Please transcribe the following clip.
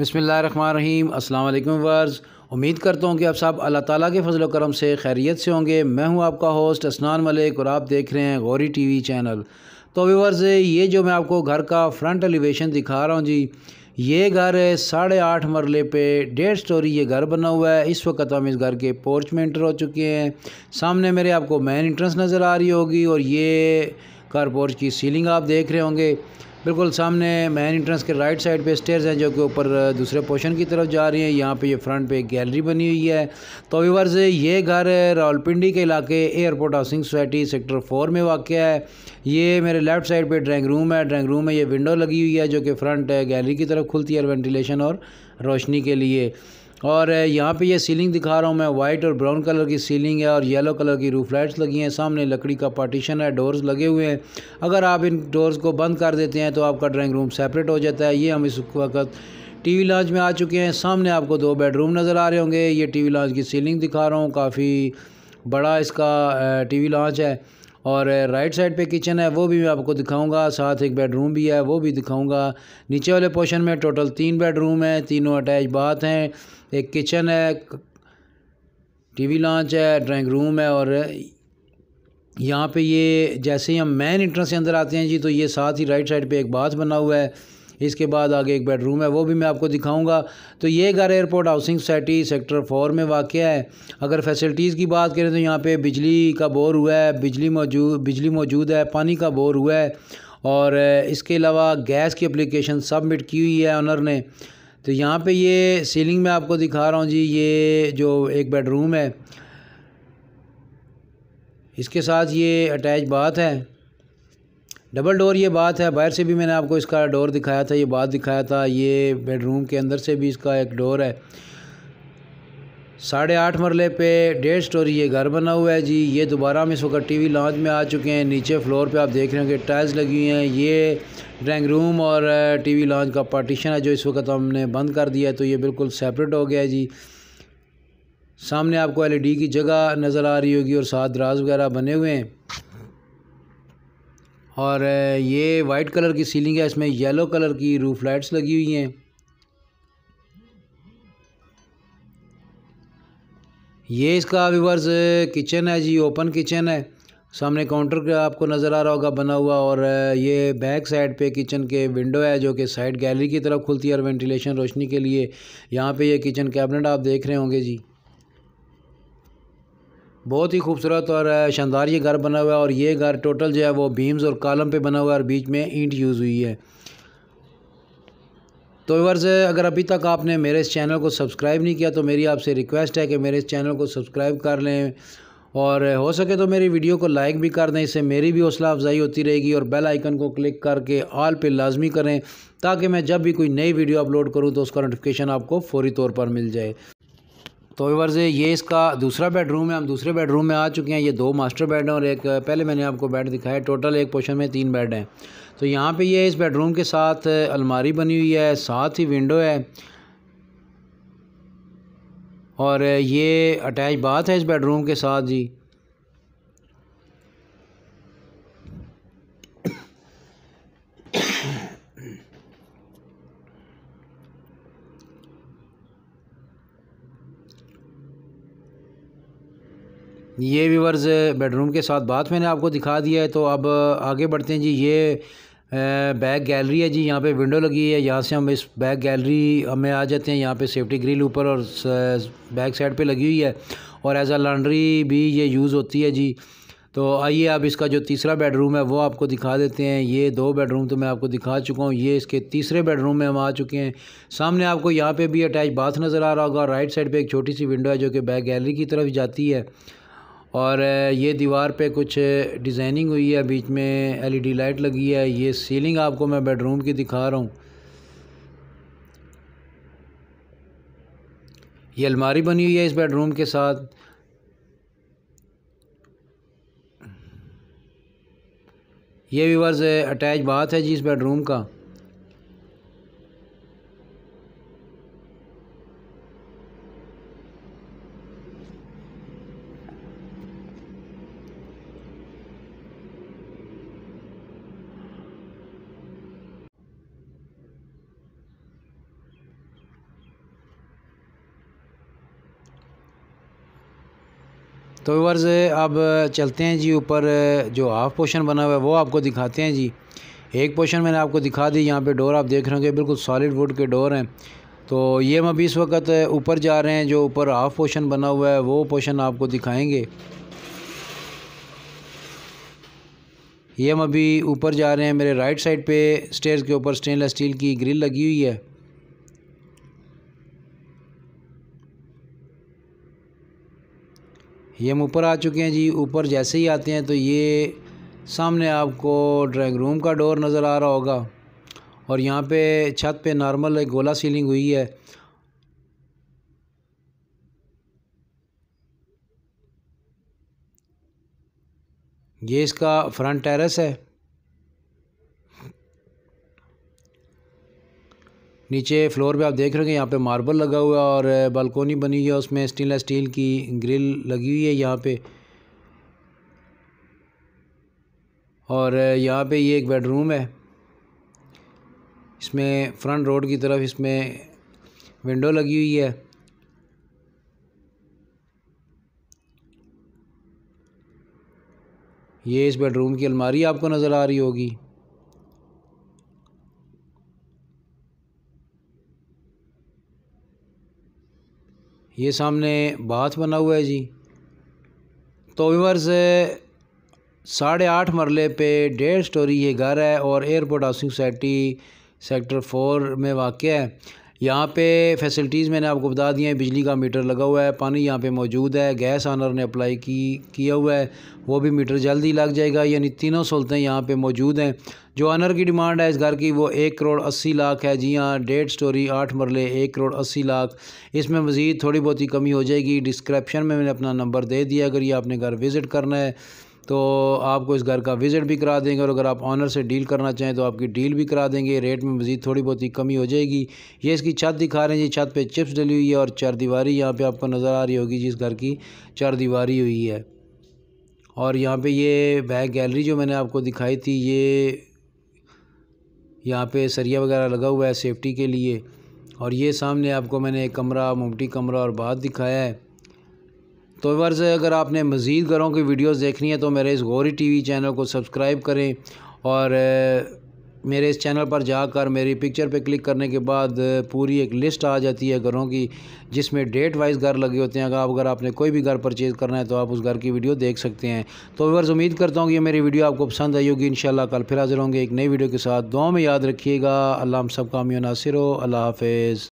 बसमीम अल्लाम वर्ज़ उम्मीद करता हूँ कि आप सब अल्लाह ताला के फजल करम से खैरियत से होंगे मैं हूँ आपका होस्ट असनान मलिक और आप देख रहे हैं गौरी टीवी चैनल तो व्यूवर्स ये जो मैं आपको घर का फ्रंट एलिवेशन दिखा रहा हूँ जी ये घर है साढ़े आठ मरले पे डेढ़ स्टोरी ये घर बना हुआ है इस वक्त हम इस घर के पोर्च में इंटर हो चुके हैं सामने मेरे आपको मेन इंट्रेंस नज़र आ रही होगी और ये कार पोर्च की सीलिंग आप देख रहे होंगे बिल्कुल सामने मेन इंट्रेंस के राइट साइड पे स्टेयर्स हैं जो कि ऊपर दूसरे पोर्शन की तरफ जा रही हैं यहाँ पे ये फ्रंट पे एक गैलरी बनी हुई है तो व्यूवर्स ये घर रावलपिंडी के इलाके airport housing society sector four में वाक़ है ये मेरे लेफ्ट साइड पर ड्राइंग रूम है ड्राइंग रूम में ये विंडो लगी हुई है जो कि फ्रंट गैलरी की तरफ खुलती है वेंटिलेशन और रोशनी के लिए और यहाँ पे ये सीलिंग दिखा रहा हूँ मैं वाइट और ब्राउन कलर की सीलिंग है और येलो कलर की रूफ लाइट्स लगी हैं सामने लकड़ी का पार्टीशन है डोर्स लगे हुए हैं अगर आप इन डोर्स को बंद कर देते हैं तो आपका ड्राइंग रूम सेपरेट हो जाता है ये हम इस वक्त टी लॉन्च में आ चुके हैं सामने आपको दो बेडरूम नज़र आ रहे होंगे ये टी लॉन्च की सीलिंग दिखा रहा हूँ काफ़ी बड़ा इसका टी लॉन्च है और राइट साइड पे किचन है वो भी मैं आपको दिखाऊंगा साथ एक बेडरूम भी है वो भी दिखाऊंगा नीचे वाले पोर्शन में टोटल तीन बेडरूम हैं तीनों अटैच बाथ हैं एक किचन है टीवी लॉन्च है ड्राइंग रूम है और यहाँ पे ये जैसे ही हम मेन इंट्रेंस के अंदर आते हैं जी तो ये साथ ही राइट साइड पे एक बाथ बना हुआ है इसके बाद आगे एक बेडरूम है वो भी मैं आपको दिखाऊंगा तो ये घर airport housing society sector four में वाक़ है अगर फैसिलिटीज़ की बात करें तो यहाँ पर बिजली का बोर हुआ है बिजली मौजूद बिजली मौजूद है पानी का बोर हुआ है और इसके अलावा गैस की अप्लीकेशन सबमिट की हुई है ऑनर ने तो यहाँ पर ये सीलिंग में आपको दिखा रहा हूँ जी ये जो एक बेडरूम है इसके साथ ये अटैच बाथ है डबल डोर ये बात है बाहर से भी मैंने आपको इसका डोर दिखाया था ये बात दिखाया था ये बेडरूम के अंदर से भी इसका एक डोर है साढ़े आठ मरले पे डेढ़ स्टोरी ये घर बना हुआ है जी ये दोबारा हम इस वक्त टी वी लॉन्च में आ चुके हैं नीचे फ्लोर पे आप देख रहे होंगे टाइल्स लगी हुई हैं ये ड्राइंग रूम और टी वी लॉन्च का पार्टीशन है जो इस वक्त हमने बंद कर दिया है तो ये बिल्कुल सेपरेट हो गया है जी सामने आपको एल ई डी की जगह नज़र आ रही होगी और साथ दराज वगैरह बने हुए हैं और ये वाइट कलर की सीलिंग है इसमें येलो कलर की रूफ लाइट्स लगी हुई हैं ये इसका व्यूवर्स किचन है जी ओपन किचन है सामने काउंटर का आपको नज़र आ रहा होगा बना हुआ और ये बैक साइड पे किचन के विंडो है जो कि साइड गैलरी की तरफ खुलती है और वेंटिलेशन रोशनी के लिए यहाँ पे ये किचन कैबिनेट आप देख रहे होंगे जी बहुत ही खूबसूरत और शानदार ये घर बना हुआ है और ये घर टोटल जो है वो बीम्स और कॉलम पे बना हुआ है और बीच में ईंट यूज़ हुई है तो वर्ज अगर अभी तक आपने मेरे इस चैनल को सब्सक्राइब नहीं किया तो मेरी आपसे रिक्वेस्ट है कि मेरे इस चैनल को सब्सक्राइब कर लें और हो सके तो मेरी वीडियो को लाइक भी कर दें इससे मेरी भी हौसला अफजाई होती रहेगी और बेल आइकन को क्लिक करके ऑल पे लाजमी करें ताकि मैं जब भी कोई नई वीडियो अपलोड करूं तो उसका नोटिफिकेशन आपको फौरी तौर पर मिल जाए तो वर्ज़े ये इसका दूसरा बेडरूम है हम दूसरे बेडरूम में आ चुके हैं ये दो मास्टर बेड हैं और एक पहले मैंने आपको बेड दिखाया टोटल एक पोशन में तीन बेड हैं तो यहाँ पे ये इस बेडरूम के साथ अलमारी बनी हुई है साथ ही विंडो है और ये अटैच बाथ है इस बेडरूम के साथ जी ये व्यूवर्स बेडरूम के साथ बात मैंने आपको दिखा दिया है तो अब आगे बढ़ते हैं जी ये बैक गैलरी है जी यहाँ पे विंडो लगी है यहाँ से हम इस बैक गैलरी हमें आ जाते हैं यहाँ पे सेफ्टी ग्रिल ऊपर और बैक साइड पे लगी हुई है और एज आ लॉन्ड्री भी ये यूज़ होती है जी तो आइए आप इसका जो तीसरा बेडरूम है वो आपको दिखा देते हैं ये दो बेडरूम तो मैं आपको दिखा चुका हूँ ये इसके तीसरे बेडरूम में हम आ चुके हैं सामने आपको यहाँ पे भी अटैच बाथ नज़र आ रहा होगा राइट साइड पे एक छोटी सी विंडो है जो कि बैक गैलरी की तरफ जाती है और ये दीवार पे कुछ डिज़ाइनिंग हुई है बीच में एलईडी लाइट लगी है ये सीलिंग आपको मैं बेडरूम की दिखा रहा हूँ ये अलमारी बनी हुई है इस बेडरूम के साथ ये व्यूवर्स अटैच बात है जी इस बेडरूम का तो वर्ज़ अब चलते हैं जी ऊपर जो हाफ पोर्शन बना हुआ है वो आपको दिखाते हैं जी एक पोर्शन मैंने आपको दिखा दी यहाँ पे डोर आप देख रहे होंगे बिल्कुल सॉलिड वुड के डोर हैं तो ये हम अभी इस वक्त ऊपर जा रहे हैं जो ऊपर हाफ पोर्शन बना हुआ है वो पोर्शन आपको दिखाएंगे ये हम अभी ऊपर जा रहे हैं मेरे राइट साइड पे स्टेयर के ऊपर स्टेनलेस स्टील की ग्रिल लगी हुई है ये हम ऊपर आ चुके हैं जी ऊपर जैसे ही आते हैं तो ये सामने आपको ड्राइंग रूम का डोर नज़र आ रहा होगा और यहाँ पे छत पे नॉर्मल एक गोला सीलिंग हुई है ये इसका फ्रंट टेरेस है नीचे फ्लोर पे आप देख रहे हैं यहाँ पे मार्बल लगा हुआ है और बालकोनी बनी हुई है उसमें स्टेनलेस स्टील की ग्रिल लगी हुई है यहाँ पे और यहाँ पे ये एक बेडरूम है इसमें फ्रंट रोड की तरफ इसमें विंडो लगी हुई है ये इस बेडरूम की अलमारी आपको नज़र आ रही होगी ये सामने बाथ बना हुआ है जी तो व्यूवर्स साढ़े आठ मरले पे डेढ़ स्टोरी ये घर है और airport housing society sector four में वाक़ है यहाँ पे फैसिलिटीज़ मैंने आपको बता दी हैं बिजली का मीटर लगा हुआ है पानी यहाँ पे मौजूद है गैस आनर ने अप्लाई की किया हुआ है वो भी मीटर जल्द ही लग जाएगा यानी तीनों सहूलतें यहाँ पे मौजूद हैं जो आनर की डिमांड है इस घर की वो एक करोड़ अस्सी लाख है जी हाँ डेढ़ स्टोरी आठ मरले एक करोड़ अस्सी लाख इसमें मज़ीद थोड़ी बहुत ही कमी हो जाएगी डिस्क्रप्शन में मैंने अपना नंबर दे दिया अगर ये आपने घर विज़िट करना है तो आपको इस घर का विज़िट भी करा देंगे और अगर आप ऑनर से डील करना चाहें तो आपकी डील भी करा देंगे रेट में मज़ीद थोड़ी बहुत ही कमी हो जाएगी ये इसकी छत दिखा रहे हैं जी छत पे चिप्स डली हुई है और चार दीवारी यहाँ पे आपको नज़र आ रही होगी जिस घर की चार दीवारी हुई है और यहाँ पे ये बैक गैलरी जो मैंने आपको दिखाई थी ये यहाँ पर सरिया वगैरह लगा हुआ है सेफ्टी के लिए और ये सामने आपको मैंने एक कमरा मुमटी कमरा और बाद दिखाया है तो वर्ज़ अगर आपने मज़ीद घरों की वीडियोज़ देखनी है तो मेरे इस गौरी टी वी चैनल को सब्सक्राइब करें और मेरे इस चैनल पर जाकर मेरी पिक्चर पे क्लिक करने के बाद पूरी एक लिस्ट आ जाती है घरों की जिसमें डेट वाइज घर लगे होते हैं अगर आप अगर आपने कोई भी घर परचेज़ करना है तो आप उस घर की वीडियो देख सकते हैं तो वर्ष उम्मीद करता हूँ कि मेरी वीडियो आपको पसंद आई होगी इन कल फिर हाजिर होंगे एक नई वीडियो के साथ दो में याद रखिएगा अल्लाह सब कामियों नासिर हो अल्लाह हाफ